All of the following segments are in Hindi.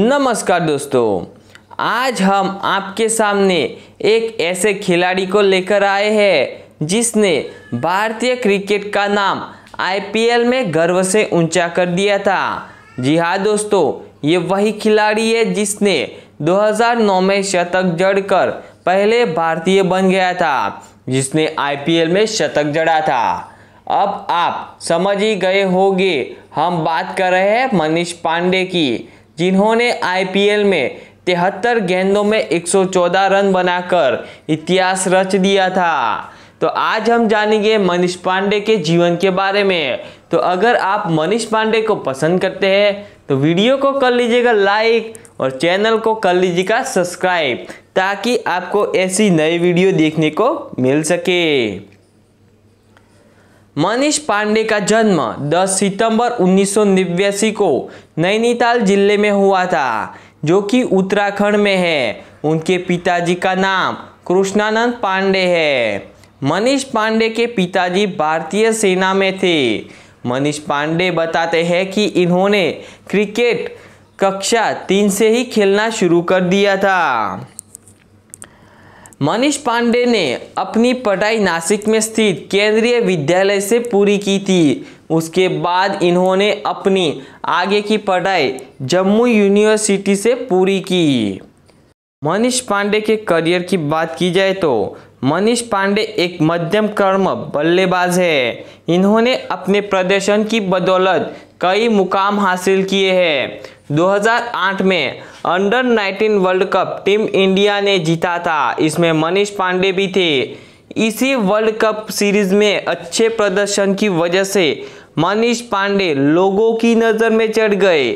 नमस्कार दोस्तों आज हम आपके सामने एक ऐसे खिलाड़ी को लेकर आए हैं जिसने भारतीय क्रिकेट का नाम आईपीएल में गर्व से ऊंचा कर दिया था जी हाँ दोस्तों ये वही खिलाड़ी है जिसने 2009 में शतक जड़कर पहले भारतीय बन गया था जिसने आईपीएल में शतक जड़ा था अब आप समझ ही गए होंगे हम बात कर रहे हैं मनीष पांडे की जिन्होंने आईपीएल में तिहत्तर गेंदों में 114 रन बनाकर इतिहास रच दिया था तो आज हम जानेंगे मनीष पांडे के जीवन के बारे में तो अगर आप मनीष पांडे को पसंद करते हैं तो वीडियो को कर लीजिएगा लाइक और चैनल को कर लीजिएगा सब्सक्राइब ताकि आपको ऐसी नई वीडियो देखने को मिल सके मनीष पांडे का जन्म 10 सितंबर उन्नीस को नैनीताल जिले में हुआ था जो कि उत्तराखंड में है उनके पिताजी का नाम कृष्णानंद पांडे है मनीष पांडे के पिताजी भारतीय सेना में थे मनीष पांडे बताते हैं कि इन्होंने क्रिकेट कक्षा तीन से ही खेलना शुरू कर दिया था मनीष पांडे ने अपनी पढ़ाई नासिक में स्थित केंद्रीय विद्यालय से पूरी की थी उसके बाद इन्होंने अपनी आगे की पढ़ाई जम्मू यूनिवर्सिटी से पूरी की मनीष पांडे के करियर की बात की जाए तो मनीष पांडे एक मध्यम कर्म बल्लेबाज है इन्होंने अपने प्रदर्शन की बदौलत कई मुकाम हासिल किए हैं 2008 में under 19 world cup team India ने जीता था इसमें मनीष पांडे भी थे इसी वर्ल्ड कप सीरीज में अच्छे प्रदर्शन की वजह से मनीष पांडे लोगों की नज़र में चढ़ गए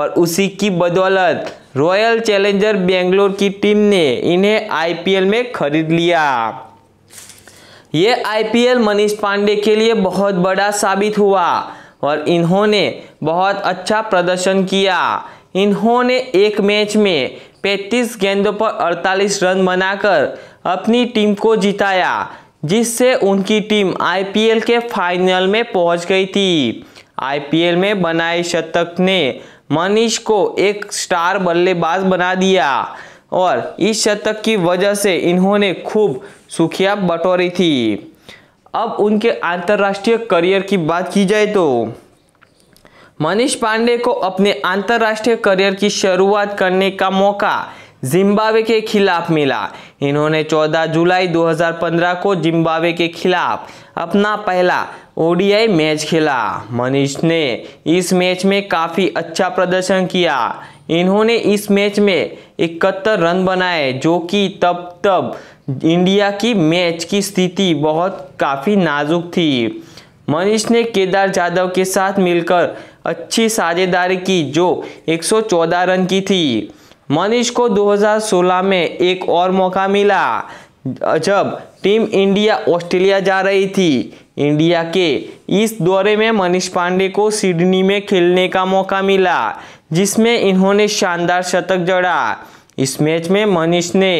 और उसी की बदौलत रॉयल चैलेंजर बेंगलोर की टीम ने इन्हें आईपीएल में खरीद लिया ये आईपीएल मनीष पांडे के लिए बहुत बड़ा साबित हुआ और इन्होंने बहुत अच्छा प्रदर्शन किया इन्होंने एक मैच में 35 गेंदों पर 48 रन बनाकर अपनी टीम को जिताया जिससे उनकी टीम आईपीएल के फाइनल में पहुंच गई थी आईपीएल में बनाए शतक ने मनीष को एक स्टार बल्लेबाज बना दिया और इस शतक की वजह से इन्होंने खूब सुखिया बटोरी थी अब उनके अंतर्राष्ट्रीय करियर की बात की जाए तो मनीष पांडे को अपने अंतर्राष्ट्रीय करियर की शुरुआत करने का मौका जिम्बावे के खिलाफ मिला इन्होंने 14 जुलाई 2015 को जिम्बावे के खिलाफ अपना पहला ओडीआई मैच खेला मनीष ने इस मैच में काफ़ी अच्छा प्रदर्शन किया इन्होंने इस मैच में इकहत्तर रन बनाए जो कि तब तब इंडिया की मैच की स्थिति बहुत काफ़ी नाजुक थी मनीष ने केदार जाधव के साथ मिलकर अच्छी साझेदारी की जो 114 रन की थी मनीष को 2016 में एक और मौका मिला जब टीम इंडिया ऑस्ट्रेलिया जा रही थी इंडिया के इस दौरे में मनीष पांडे को सिडनी में खेलने का मौका मिला जिसमें इन्होंने शानदार शतक जड़ा इस मैच में मनीष ने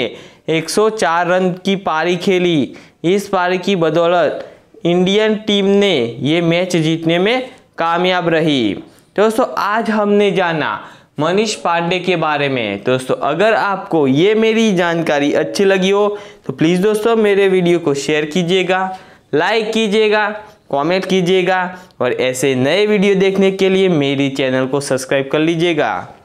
104 रन की पारी खेली इस पारी की बदौलत इंडियन टीम ने ये मैच जीतने में कामयाब रही दोस्तों आज हमने जाना मनीष पांडे के बारे में दोस्तों अगर आपको ये मेरी जानकारी अच्छी लगी हो तो प्लीज़ दोस्तों मेरे वीडियो को शेयर कीजिएगा लाइक कीजिएगा कमेंट कीजिएगा और ऐसे नए वीडियो देखने के लिए मेरी चैनल को सब्सक्राइब कर लीजिएगा